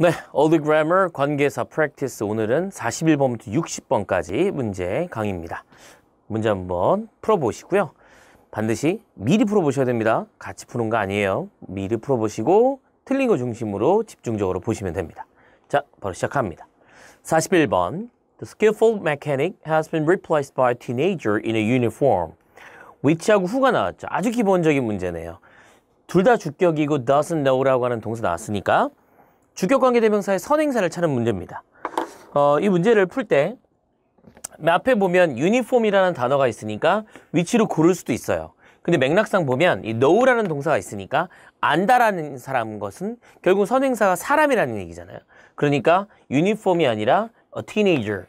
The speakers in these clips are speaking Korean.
네, All the Grammar 관계사 Practice 오늘은 41번부터 60번까지 문제 강의입니다. 문제 한번 풀어보시고요. 반드시 미리 풀어보셔야 됩니다. 같이 푸는 거 아니에요. 미리 풀어보시고 틀린 거 중심으로 집중적으로 보시면 됩니다. 자, 바로 시작합니다. 41번 The skillful mechanic has been replaced by a teenager in a uniform. 위치하고 후가 나왔죠. 아주 기본적인 문제네요. 둘 다 주격이고 doesn't know라고 하는 동사 나왔으니까 주격관계대명사의 선행사를 찾는 문제입니다. 어, 이 문제를 풀 때 앞에 보면 유니폼이라는 단어가 있으니까 위치로 고를 수도 있어요. 근데 맥락상 보면 이 know라는 동사가 있으니까 안다라는 사람 것은 결국 선행사가 사람이라는 얘기잖아요. 그러니까 유니폼이 아니라 a teenager.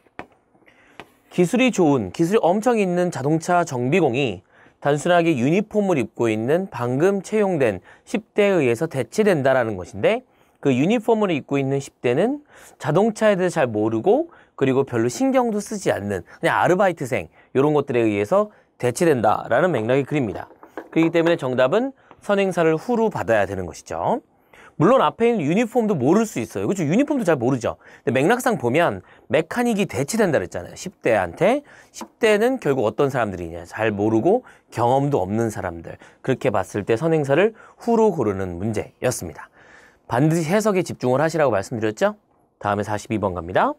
기술이 좋은, 기술이 엄청 있는 자동차 정비공이 단순하게 유니폼을 입고 있는 방금 채용된 10대에 의해서 대체된다라는 것인데 그 유니폼을 입고 있는 10대는 자동차에 대해 잘 모르고 그리고 별로 신경도 쓰지 않는 그냥 아르바이트생 이런 것들에 의해서 대체된다라는 맥락의 그립니다. 그렇기 때문에 정답은 선행사를 후로 받아야 되는 것이죠. 물론 앞에 있는 유니폼도 모를 수 있어요. 그렇죠? 유니폼도 잘 모르죠. 근데 맥락상 보면 메카닉이 대체된다 그랬잖아요. 10대한테. 10대는 결국 어떤 사람들이냐. 잘 모르고 경험도 없는 사람들. 그렇게 봤을 때 선행사를 후로 고르는 문제였습니다. 반드시 해석에 집중을 하시라고 말씀드렸죠? 다음에 42번 갑니다.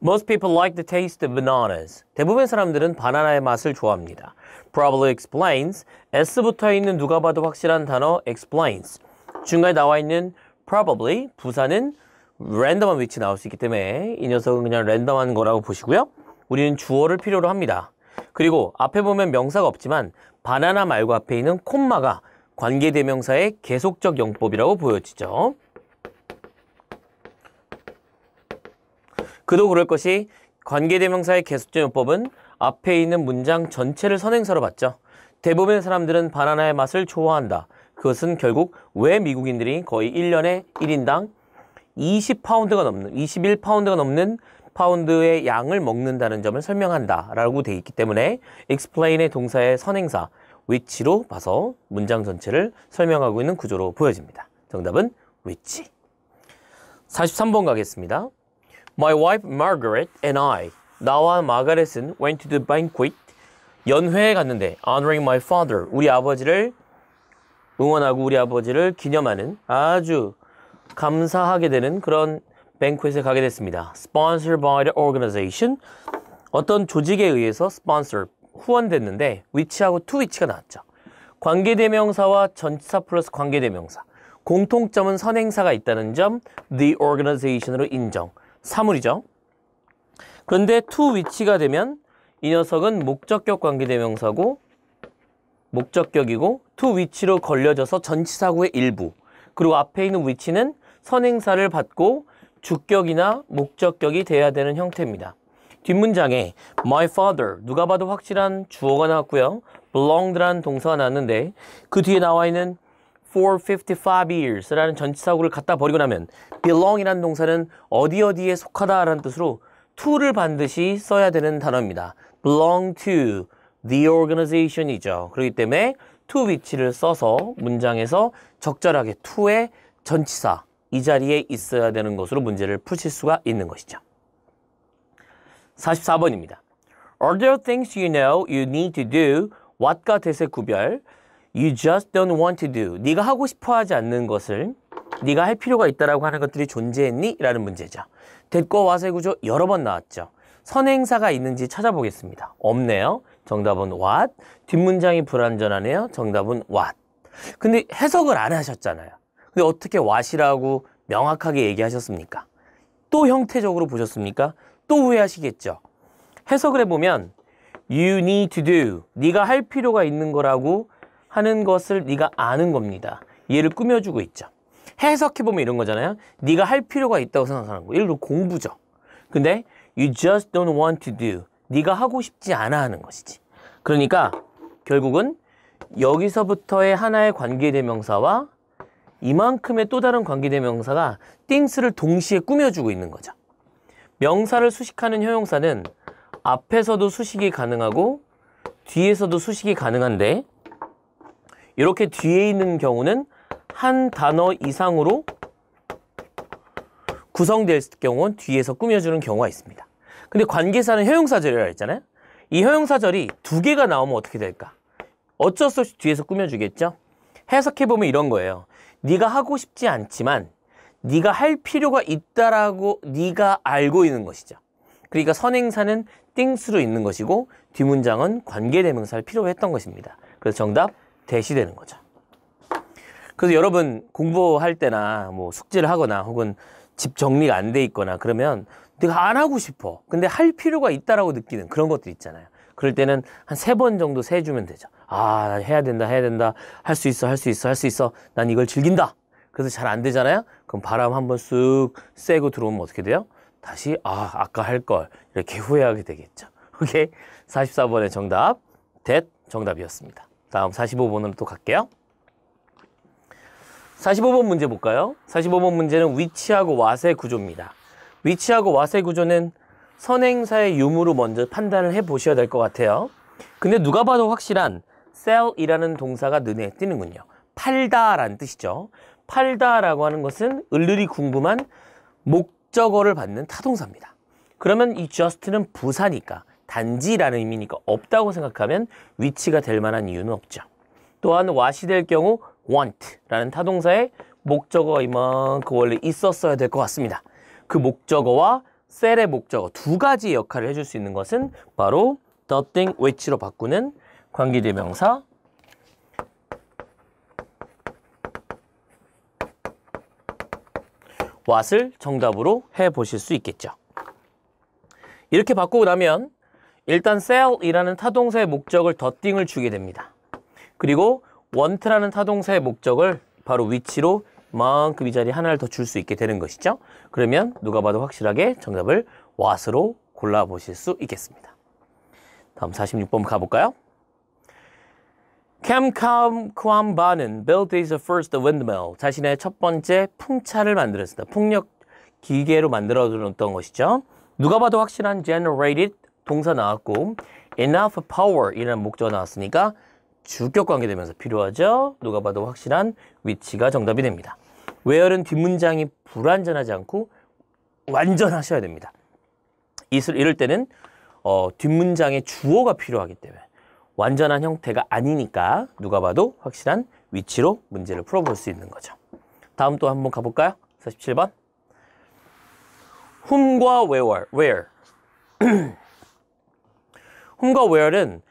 Most people like the taste of bananas. 대부분 사람들은 바나나의 맛을 좋아합니다. Probably explains. s 부터 있는 누가 봐도 확실한 단어 explains. 중간에 나와 있는 probably 부사는 랜덤한 위치 나올 수 있기 때문에 이 녀석은 그냥 랜덤한 거라고 보시고요. 우리는 주어를 필요로 합니다. 그리고 앞에 보면 명사가 없지만 바나나 말고 앞에 있는 콤마가 관계대명사의 계속적 영법이라고 보여지죠. 그도 그럴 것이 관계대명사의 계속적 영법은 앞에 있는 문장 전체를 선행사로 봤죠. 대부분의 사람들은 바나나의 맛을 좋아한다. 그것은 결국 왜 미국인들이 거의 1년에 1인당 20파운드가 넘는 21파운드가 넘는 파운드의 양을 먹는다는 점을 설명한다 라고 돼 있기 때문에 explain의 동사의 선행사 위치로 봐서 문장 전체를 설명하고 있는 구조로 보여집니다. 정답은 위치. 43번 가겠습니다. My wife Margaret and I, 나와 마가렛은 went to the banquet, 연회에 갔는데 honoring my father, 우리 아버지를 응원하고 우리 아버지를 기념하는 아주 감사하게 되는 그런 뱅크에 가게 됐습니다. Sponsored by the organization, 어떤 조직에 의해서 sponsor, 후원됐는데 위치하고 투 위치가 나왔죠. 관계대명사와 전치사 플러스 관계대명사. 공통점은 선행사가 있다는 점, the organization으로 인정. 사물이죠. 그런데 to 위치가 되면 이 녀석은 목적격 관계대명사고 목적격이고 to 위치로 걸려져서 전치사구의 일부 그리고 앞에 있는 위치는 선행사를 받고 주격이나 목적격이 돼야 되는 형태입니다. 뒷문장에 my father 누가 봐도 확실한 주어가 나왔고요. belonged라는 동사가 나왔는데 그 뒤에 나와 있는 for 55 years라는 전치사구를 갖다 버리고 나면 belong이라는 동사는 어디 어디에 속하다라는 뜻으로 to를 반드시 써야 되는 단어입니다. belong to the organization이죠. 그렇기 때문에 to 위치를 써서 문장에서 적절하게 to의 전치사 이 자리에 있어야 되는 것으로 문제를 푸실 수가 있는 것이죠. 44번입니다. Are there things you know you need to do? what과 t h 구별 You just don't want to do. 네가 하고 싶어 하지 않는 것을 네가 할 필요가 있다라고 하는 것들이 존재했니? 라는 문제죠. t h a t 구조 여러 번 나왔죠. 선행사가 있는지 찾아보겠습니다. 없네요. 정답은 what. 뒷문장이 불완전하네요. 정답은 what. 근데 해석을 안 하셨잖아요. 근데 어떻게 what이라고 명확하게 얘기하셨습니까? 또 형태적으로 보셨습니까? 또 후회하시겠죠. 해석을 해보면 you need to do 네가 할 필요가 있는 거라고 하는 것을 네가 아는 겁니다. 얘를 꾸며주고 있죠. 해석해보면 이런 거잖아요. 네가 할 필요가 있다고 생각하는 거. 예를 들어 공부죠. 근데 you just don't want to do 네가 하고 싶지 않아 하는 것이지. 그러니까 결국은 여기서부터의 하나의 관계대명사와 이만큼의 또 다른 관계대명사가 things를 동시에 꾸며주고 있는 거죠. 명사를 수식하는 형용사는 앞에서도 수식이 가능하고 뒤에서도 수식이 가능한데 이렇게 뒤에 있는 경우는 한 단어 이상으로 구성될 경우 뒤에서 꾸며주는 경우가 있습니다. 근데 관계사는 형용사절이라 고 했잖아요. 이 형용사절이 두 개가 나오면 어떻게 될까? 어쩔 수 없이 뒤에서 꾸며주겠죠? 해석해보면 이런 거예요. 네가 하고 싶지 않지만 네가 할 필요가 있다라고 네가 알고 있는 것이죠. 그러니까 선행사는 띵스로 있는 것이고 뒷문장은 관계대명사를 필요로 했던 것입니다. 그래서 정답 대시되는 거죠. 그래서 여러분 공부할 때나 뭐 숙제를 하거나 혹은 집 정리가 안 돼 있거나 그러면 내가 안 하고 싶어. 근데 할 필요가 있다라고 느끼는 그런 것들 있잖아요. 그럴 때는 한 세 번 정도 세주면 되죠. 아, 해야 된다, 해야 된다. 할 수 있어, 할 수 있어, 할 수 있어. 난 이걸 즐긴다. 그래서 잘 안 되잖아요? 그럼 바람 한번 쑥 쐬고 들어오면 어떻게 돼요? 다시 아, 아까 할 걸 이렇게 후회하게 되겠죠. 오케 44번의 정답, that 정답이었습니다. 다음 45번으로 또 갈게요. 45번 문제 볼까요? 45번 문제는 위치하고 와세 구조입니다. 위치하고 와세 구조는 선행사의 유무로 먼저 판단을 해보셔야 될 것 같아요. 근데 누가 봐도 확실한 sell이라는 동사가 눈에 띄는군요. 팔다라는 뜻이죠. 팔다라고 하는 것은 을르리 궁금한 목적어를 받는 타동사입니다. 그러면 이 just는 부사니까 단지라는 의미니까 없다고 생각하면 위치가 될 만한 이유는 없죠. 또한 what이 될 경우 want라는 타동사의 목적어가 이만큼 원래 있었어야 될 것 같습니다. 그 목적어와 셀의 목적어 두 가지 역할을 해줄 수 있는 것은 바로 the thing which로 바꾸는 관계대명사 왓을 정답으로 해보실 수 있겠죠. 이렇게 바꾸고 나면 일단 s e l l 이라는 타동사의 목적을 더띵을 주게 됩니다. 그리고 want라는 타동사의 목적을 바로 위치로 만큼 이 자리 하나를 더 줄 수 있게 되는 것이죠. 그러면 누가 봐도 확실하게 정답을 w 으로 골라보실 수 있겠습니다. 다음 46번 가볼까요? 캠캄쿠암바는 built his first windmill. 자신의 첫 번째 풍차를 만들었습니다. 풍력 기계로 만들어놓던 것이죠. 누가 봐도 확실한 generated 동사 나왔고 enough power 이라는 목적 나왔으니까 주격 관계되면서 필요하죠. 누가 봐도 확실한 위치가 정답이 됩니다. 웨 h e 는 뒷문장이 불완전하지 않고 완전하셔야 됩니다. 이럴 때는 어, 뒷문장의 주어가 필요하기 때문에 완전한 형태가 아니니까 누가 봐도 확실한 위치로 문제를 풀어볼 수 있는 거죠. 다음 또 한번 가볼까요? 47번 whom과 where, where. whom과 where는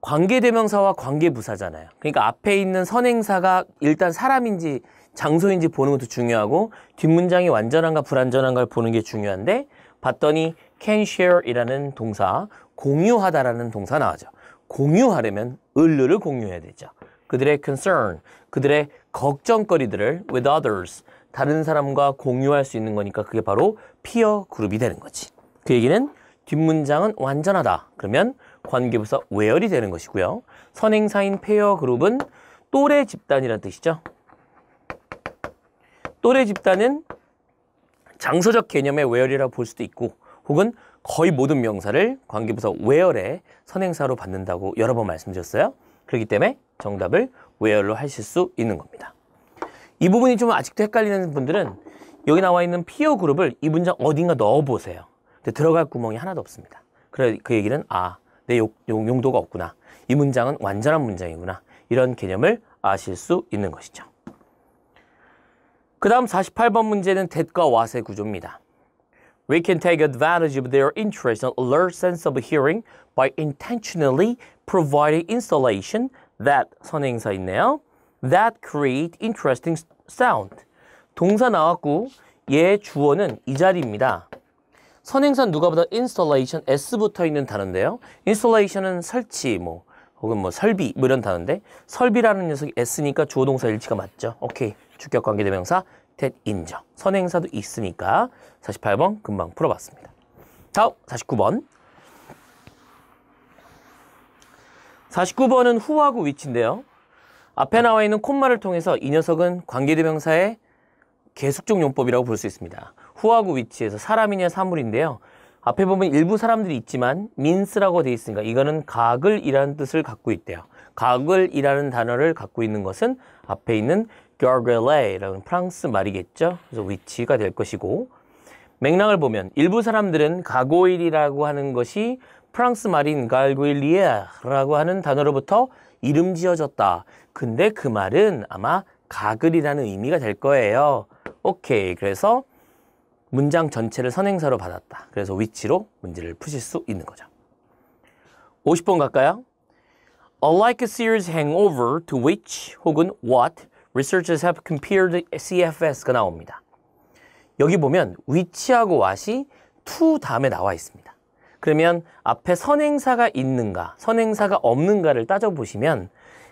관계대명사와 관계부사잖아요. 그러니까 앞에 있는 선행사가 일단 사람인지 장소인지 보는 것도 중요하고 뒷문장이 완전한가 불완전한가를 보는 게 중요한데 봤더니 can share 이라는 동사, 공유하다라는 동사 나오죠 공유하려면 을류를 공유해야 되죠. 그들의 concern, 그들의 걱정거리들을 with others, 다른 사람과 공유할 수 있는 거니까 그게 바로 피어 그룹이 되는 거지. 그 얘기는 뒷문장은 완전하다. 그러면 관계부사 where이 되는 것이고요. 선행사인 페어 그룹은 또래 집단이라는 뜻이죠. 또래 집단은 장소적 개념의 where이라고 볼 수도 있고 혹은 거의 모든 명사를 관계부서 where의 선행사로 받는다고 여러 번 말씀드렸어요. 그렇기 때문에 정답을 where로 하실 수 있는 겁니다. 이 부분이 좀 아직도 헷갈리는 분들은 여기 나와 있는 피어 그룹을 이 문장 어딘가 넣어보세요. 근데 들어갈 구멍이 하나도 없습니다. 그래, 그 얘기는 아, 내 용, 용도가 없구나. 이 문장은 완전한 문장이구나. 이런 개념을 아실 수 있는 것이죠. 그 다음 48번 문제는 t h 과 w a 의 구조입니다. We can take advantage of their interest and alert sense of hearing by intentionally providing installation that 선행사 있네요. That create interesting sound. 동사 나왔고 얘 주어는 이 자리입니다. 선행사 누가보다 installation s 붙어 있는 단어인데요. installation은 설치 뭐 혹은 뭐 설비 뭐 이런 단어인데 설비라는 녀석이 s니까 주어 동사 일치가 맞죠. 오케이. 주격 관계 대명사 대 인정. 선행사도 있으니까 48번 금방 풀어봤습니다. 다음 49번. 49번은 후하고 위치인데요. 앞에 나와 있는 콤마를 통해서 이 녀석은 관계대명사의 계속적 용법이라고 볼 수 있습니다. 후하고 위치에서 사람이냐 사물인데요. 앞에 보면 일부 사람들이 있지만 민스라고돼 있으니까 이거는 가글이라는 뜻을 갖고 있대요. 가글이라는 단어를 갖고 있는 것은 앞에 있는 gargle라는 프랑스 말이겠죠. 그래서 위치가 될 것이고 맥락을 보면 일부 사람들은 가고일이라고 하는 것이 프랑스 말인 갈고일리에라고 하는 단어로부터 이름 지어졌다. 근데 그 말은 아마 가글이라는 의미가 될 거예요. 오케이. 그래서 문장 전체를 선행사로 받았다. 그래서 위치로 문제를 푸실 수 있는 거죠. 50번 갈까요? A n l i k e a serious hangover to which 혹은 what researchers have compared CFS가 나옵니다. 여기 보면 위치하고 what이 to 다음에 나와 있습니다. 그러면 앞에 선행사가 있는가, 선행사가 없는가를 따져보시면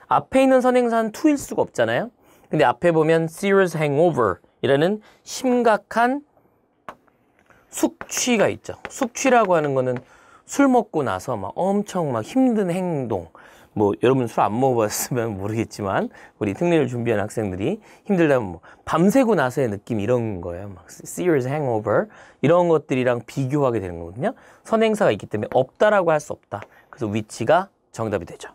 앞에 있는 선행사는 to일 수가 없잖아요. 근데 앞에 보면 serious hangover 이라는 심각한 숙취가 있죠. 숙취라고 하는 거는 술 먹고 나서 막 엄청 막 힘든 행동. 뭐 여러분 술 안 먹어봤으면 모르겠지만 우리 특례를 준비한 학생들이 힘들다면 뭐 밤새고 나서의 느낌 이런 거예요. 막 serious hangover 이런 것들이랑 비교하게 되는 거거든요. 선행사가 있기 때문에 없다라고 할 수 없다. 그래서 위치가 정답이 되죠.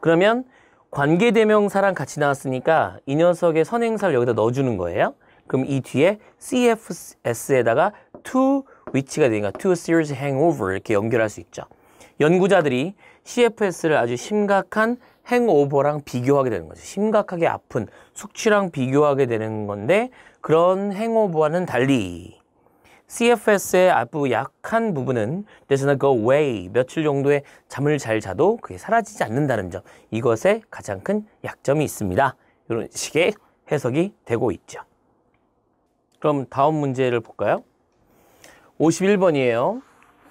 그러면 관계대명사랑 같이 나왔으니까 이 녀석의 선행사를 여기다 넣어주는 거예요. 그럼 이 뒤에 CFS에다가 to 위치가 되니까 to serious hangover 이렇게 연결할 수 있죠. 연구자들이 CFS를 아주 심각한 행오버랑 비교하게 되는 거죠. 심각하게 아픈 숙취랑 비교하게 되는 건데 그런 행오버와는 달리 CFS의 아부 약한 부분은 does not go away 며칠 정도의 잠을 잘 자도 그게 사라지지 않는다는 점 이것의 가장 큰 약점이 있습니다. 이런 식의 해석이 되고 있죠. 그럼 다음 문제를 볼까요? 51번이에요.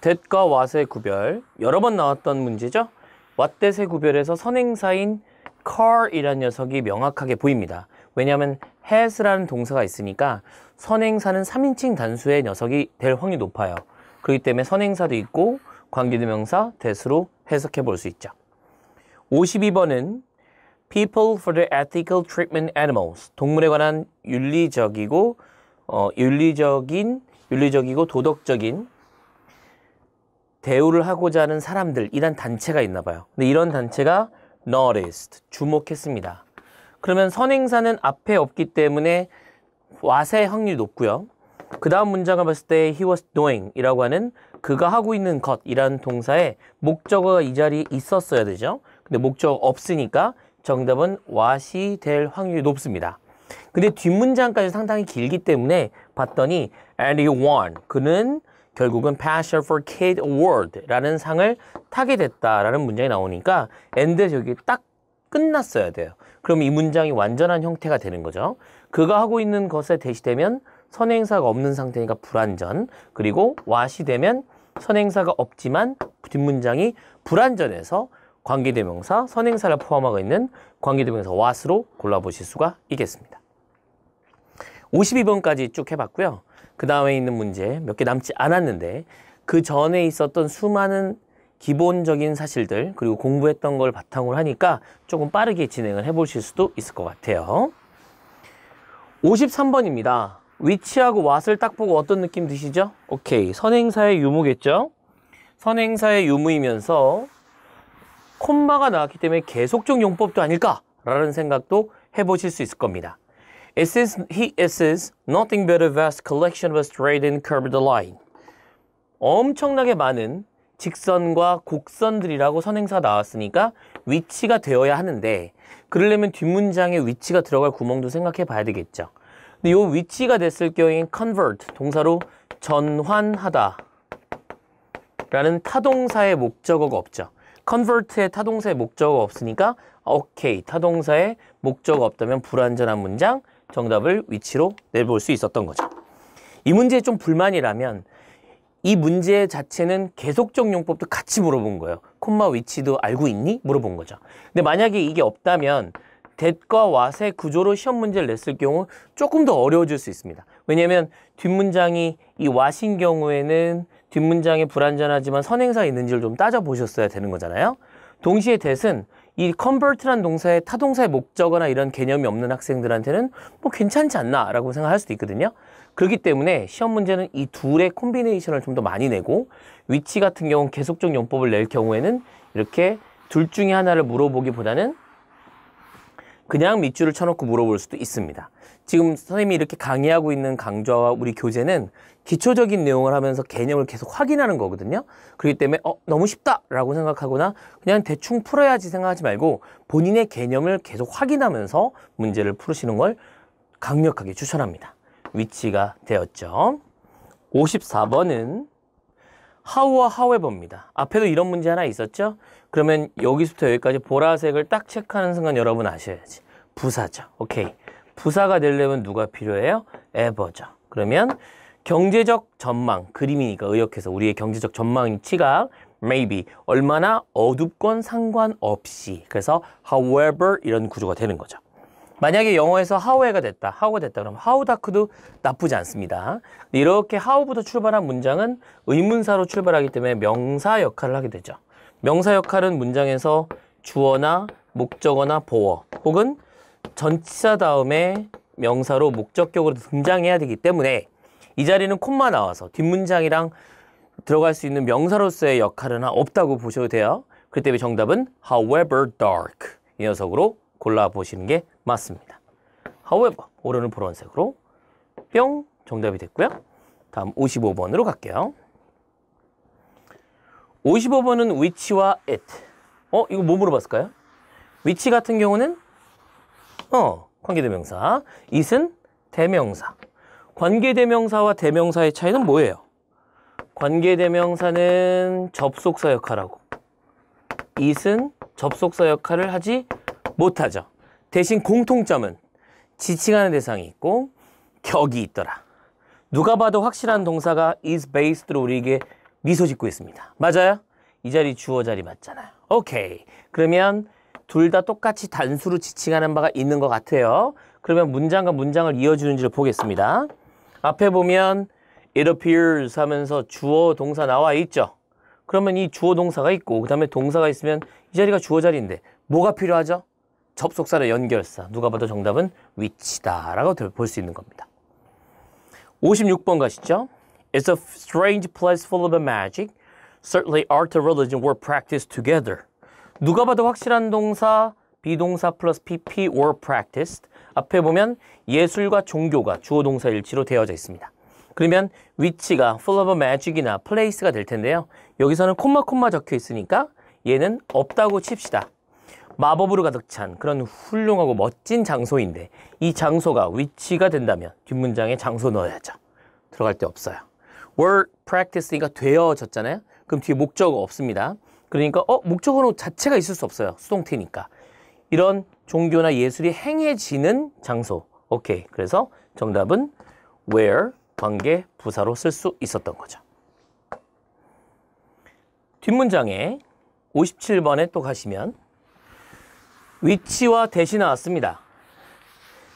댓과 왓의 구별. 여러 번 나왔던 문제죠. 왓댓의 구별에서 선행사인 c a r 이란 녀석이 명확하게 보입니다. 왜냐하면 has라는 동사가 있으니까 선행사는 3인칭 단수의 녀석이 될 확률이 높아요. 그렇기 때문에 선행사도 있고 관계대명사 that으로 해석해 볼 수 있죠. 52번은 people for the ethical treatment animals 동물에 관한 윤리적이고 어, 윤리적인 윤리적이고 도덕적인 대우를 하고자 하는 사람들이란 단체가 있나 봐요. 근데 이런 단체가 noticed, 주목했습니다. 그러면 선행사는 앞에 없기 때문에 와세 확률이 높고요. 그 다음 문장을 봤을 때 he was doing 이라고 하는 그가 하고 있는 것이라는 동사에 목적어가 이 자리에 있었어야 되죠. 근데 목적어 없으니까 정답은 what이 될 확률이 높습니다. 근데 뒷문장까지 상당히 길기 때문에 봤더니 and he won. 그는 결국은 Passion for Kid Award라는 상을 타게 됐다라는 문장이 나오니까 and 여기딱 끝났어야 돼요. 그럼 이 문장이 완전한 형태가 되는 거죠. 그가 하고 있는 것에 대시되면 선행사가 없는 상태니까 불완전 그리고 what이 되면 선행사가 없지만 뒷문장이 불완전해서 관계대명사, 선행사를 포함하고 있는 관계대명사 what으로 골라보실 수가 있겠습니다. 52번까지 쭉 해봤고요. 그 다음에 있는 문제 몇 개 남지 않았는데 그 전에 있었던 수많은 기본적인 사실들 그리고 공부했던 걸 바탕으로 하니까 조금 빠르게 진행을 해보실 수도 있을 것 같아요. 53번입니다. 위치하고 왓을 딱 보고 어떤 느낌 드시죠? 오케이, 선행사의 유무겠죠? 선행사의 유무이면서 콤마가 나왔기 때문에 계속적 용법도 아닐까라는 생각도 해보실 수 있을 겁니다. It says, he, it says, nothing but a vast collection was t r a i g h t and curved line. 엄청나게 많은 직선과 곡선들이라고 선행사 나왔으니까 위치가 되어야 하는데 그러려면 뒷문장에 위치가 들어갈 구멍도 생각해 봐야 되겠죠. 근데 이 위치가 됐을 경우엔 convert, 동사로 전환하다 라는 타동사의 목적어가 없죠. convert의 타동사의 목적어가 없으니까 OK, 타동사의 목적어 없다면 불완전한 문장, 정답을 위치로 내볼 수 있었던 거죠. 이 문제에 좀 불만이라면 이 문제 자체는 계속적 용법도 같이 물어본 거예요. 콤마 위치도 알고 있니? 물어본 거죠. 근데 만약에 이게 없다면 대과 와세 구조로 시험 문제를 냈을 경우 조금 더 어려워질 수 있습니다. 왜냐하면 뒷문장이 이 와신 경우에는 뒷문장에 불완전하지만 선행사 있는지를 좀 따져보셨어야 되는 거잖아요. 동시에 대은 이 convert란 동사의 타동사의 목적어나 이런 개념이 없는 학생들한테는 뭐 괜찮지 않나 라고 생각할 수도 있거든요. 그렇기 때문에 시험 문제는 이 둘의 콤비네이션을 좀 더 많이 내고 위치 같은 경우는 계속적 용법을 낼 경우에는 이렇게 둘 중에 하나를 물어보기보다는 그냥 밑줄을 쳐놓고 물어볼 수도 있습니다. 지금 선생님이 이렇게 강의하고 있는 강좌와 우리 교재는 기초적인 내용을 하면서 개념을 계속 확인하는 거거든요. 그렇기 때문에 어 너무 쉽다라고 생각하거나 그냥 대충 풀어야지 생각하지 말고 본인의 개념을 계속 확인하면서 문제를 풀으시는걸 강력하게 추천합니다. 위치가 되었죠. 54번은 하우와 하웨버입니다. 앞에도 이런 문제 하나 있었죠? 그러면 여기서부터 여기까지 보라색을 딱 체크하는 순간 여러분 아셔야지. 부사죠. 오케이. 부사가 되려면 누가 필요해요? 에버죠. 그러면 경제적 전망, 그림이니까 의역해서 우리의 경제적 전망치가 maybe, 얼마나 어둡건 상관없이. 그래서 however 이런 구조가 되는 거죠. 만약에 영어에서 how가 됐다, how가 됐다 그러면 how dark도 나쁘지 않습니다. 이렇게 how부터 출발한 문장은 의문사로 출발하기 때문에 명사 역할을 하게 되죠. 명사 역할은 문장에서 주어나 목적어나 보어 혹은 전치사 다음에 명사로 목적격으로 등장해야 되기 때문에 이 자리는 콤마 나와서 뒷문장이랑 들어갈 수 있는 명사로서의 역할은 없다고 보셔도 돼요. 그때의 정답은 however dark 이 녀석으로 골라보시는 게 맞습니다. however 오른은 보라색으로 뿅 정답이 됐고요. 다음 55번으로 갈게요. 55번은 위치와 it. 어, 이거 뭐 물어봤을까요? 위치 같은 경우는 어, 관계대명사. it은 대명사. 관계대명사와 대명사의 차이는 뭐예요? 관계대명사는 접속사 역할하고 it은 접속사 역할을 하지 못하죠. 대신 공통점은 지칭하는 대상이 있고 격이 있더라. 누가 봐도 확실한 동사가 is based로 우리에게 미소 짓고 있습니다. 맞아요? 이 자리 주어 자리 맞잖아요. 오케이. 그러면 둘 다 똑같이 단수로 지칭하는 바가 있는 것 같아요. 그러면 문장과 문장을 이어주는지를 보겠습니다. 앞에 보면 it appears 하면서 주어 동사 나와 있죠. 그러면 이 주어 동사가 있고 그 다음에 동사가 있으면 이 자리가 주어 자리인데 뭐가 필요하죠? 접속사로 연결사. 누가 봐도 정답은 위치다라고 볼 수 있는 겁니다. 56번 가시죠. It's a strange place full of magic. Certainly art and religion were practiced together. 누가 봐도 확실한 동사 비동사 플러스 PP were practiced. 앞에 보면 예술과 종교가 주어 동사 일치로 되어져 있습니다. 그러면 위치가 full of magic이나 place가 될 텐데요. 여기서는 콤마 콤마 적혀 있으니까 얘는 없다고 칩시다. 마법으로 가득 찬 그런 훌륭하고 멋진 장소인데 이 장소가 위치가 된다면 뒷문장에 장소 넣어야죠. 들어갈 데 없어요. were practice니까 되어졌잖아요. 그럼 뒤에 목적어 없습니다. 그러니까 어 목적어 자체가 있을 수 없어요. 수동태니까. 이런 종교나 예술이 행해지는 장소. 오케이. 그래서 정답은 where 관계 부사로 쓸 수 있었던 거죠. 뒷문장에 57번에 또 가시면 위치와 대시 나왔습니다.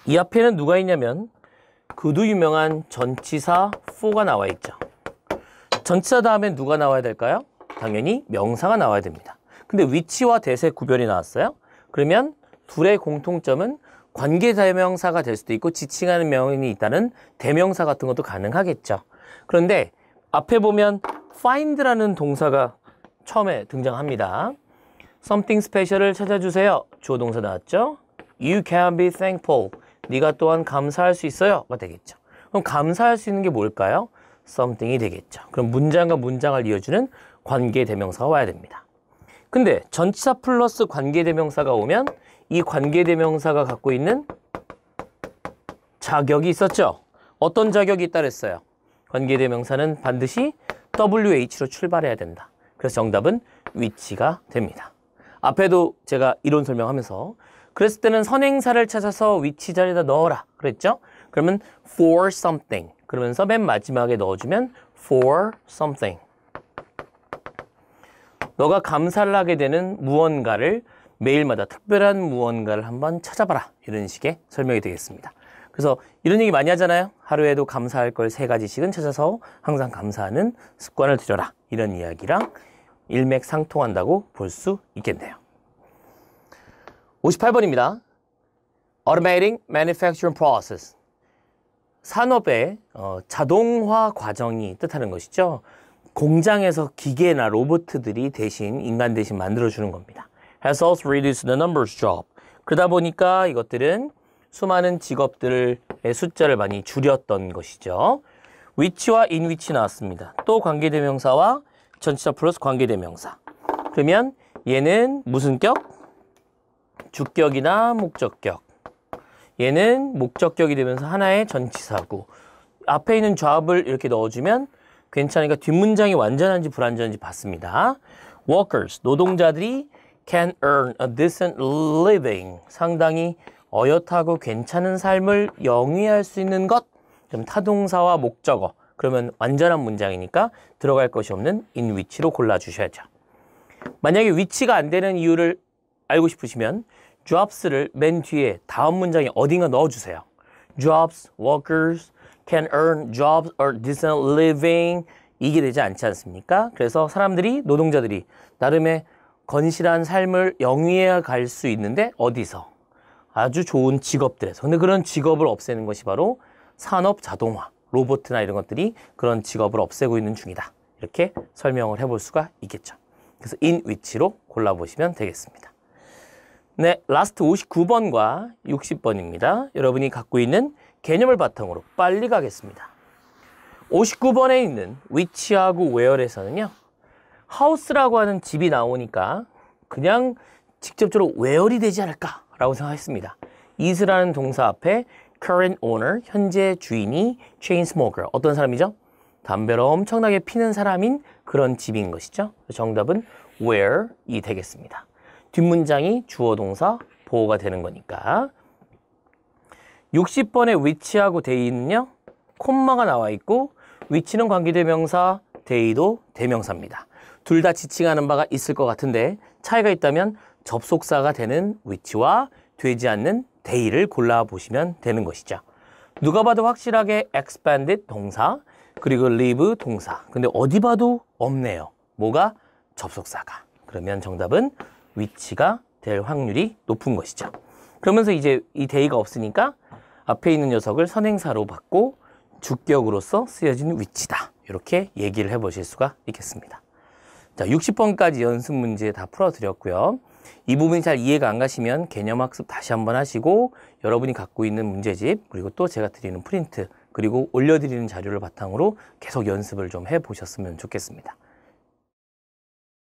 이 앞에는 누가 있냐면 그도 유명한 전치사 4가 나와 있죠. 전치사 다음에 누가 나와야 될까요? 당연히 명사가 나와야 됩니다. 근데 위치와 대세 구별이 나왔어요. 그러면 둘의 공통점은 관계 대명사가 될 수도 있고 지칭하는 명인이 있다는 대명사 같은 것도 가능하겠죠. 그런데 앞에 보면 find라는 동사가 처음에 등장합니다. something special을 찾아주세요. 주어 동사 나왔죠? You can be thankful. 네가 또한 감사할 수 있어요. 가 되겠죠. 그럼 감사할 수 있는 게 뭘까요? something이 되겠죠. 그럼 문장과 문장을 이어주는 관계대명사가 와야 됩니다. 근데 전치사 플러스 관계대명사가 오면 이 관계대명사가 갖고 있는 자격이 있었죠. 어떤 자격이 있다 그랬어요. 관계대명사는 반드시 WH로 출발해야 된다. 그래서 정답은 위치가 됩니다. 앞에도 제가 이론 설명하면서 그랬을 때는 선행사를 찾아서 위치 자리에다 넣어라 그랬죠. 그러면 for something. 그러면서 맨 마지막에 넣어주면 for something. 너가 감사를 하게 되는 무언가를 매일마다 특별한 무언가를 한번 찾아봐라. 이런 식의 설명이 되겠습니다. 그래서 이런 얘기 많이 하잖아요. 하루에도 감사할 걸 세 가지씩은 찾아서 항상 감사하는 습관을 들여라. 이런 이야기랑 일맥상통한다고 볼 수 있겠네요. 58번입니다. Automating Manufacturing Process 산업의 어, 자동화 과정이 뜻하는 것이죠. 공장에서 기계나 로봇들이 대신 인간 대신 만들어주는 겁니다. Has also reduced the number o j o b 그러다 보니까 이것들은 수많은 직업들의 숫자를 많이 줄였던 것이죠. 위치와 인위치 나왔습니다. 또 관계대명사와 전치사 플러스 관계대명사. 그러면 얘는 무슨 격? 주격이나 목적격. 얘는 목적격이 되면서 하나의 전치사고 앞에 있는 job을 이렇게 넣어주면 괜찮으니까 뒷문장이 완전한지 불완전한지 봤습니다. workers, 노동자들이 can earn a decent living, 상당히 어엿하고 괜찮은 삶을 영위할 수 있는 것, 그럼 타동사와 목적어, 그러면 완전한 문장이니까 들어갈 것이 없는 in 위치로 골라주셔야죠. 만약에 위치가 안 되는 이유를 알고 싶으시면 jobs를 맨 뒤에 다음 문장에 어딘가 넣어주세요. jobs, workers can earn jobs or decent living 이게 되지 않지 않습니까? 그래서 사람들이 노동자들이 나름의 건실한 삶을 영위해 갈수 있는데 어디서? 아주 좋은 직업들에서. 근데 그런 직업을 없애는 것이 바로 산업 자동화, 로보트나 이런 것들이 그런 직업을 없애고 있는 중이다. 이렇게 설명을 해볼 수가 있겠죠. 그래서 in 인 위치로 골라보시면 되겠습니다. 네, 라스트 59번과 60번입니다. 여러분이 갖고 있는 개념을 바탕으로 빨리 가겠습니다. 59번에 있는 위치하고 웨어에서는요. 하우스라고 하는 집이 나오니까 그냥 직접적으로 웨어이 되지 않을까라고 생각했습니다. 이스라는 동사 앞에 current owner, 현재 주인이 chain smoker, 어떤 사람이죠? 담배를 엄청나게 피는 사람인 그런 집인 것이죠. 정답은 where이 되겠습니다. 뒷문장이 주어 동사 보호가 되는 거니까 6 0번에 위치하고 데이는요 콤마가 나와 있고 위치는 관계대명사 데이도 대명사입니다 둘 다 지칭하는 바가 있을 것 같은데 차이가 있다면 접속사가 되는 위치와 되지 않는 데이를 골라보시면 되는 것이죠 누가 봐도 확실하게 expanded 동사 그리고 live 동사 근데 어디 봐도 없네요 뭐가 접속사가 그러면 정답은 위치가 될 확률이 높은 것이죠. 그러면서 이제 이 대의가 없으니까 앞에 있는 녀석을 선행사로 받고 주격으로서 쓰여진 위치다. 이렇게 얘기를 해보실 수가 있겠습니다. 자, 60번까지 연습 문제 다 풀어드렸고요. 이 부분이 잘 이해가 안 가시면 개념 학습 다시 한번 하시고 여러분이 갖고 있는 문제집 그리고 또 제가 드리는 프린트 그리고 올려드리는 자료를 바탕으로 계속 연습을 좀 해보셨으면 좋겠습니다.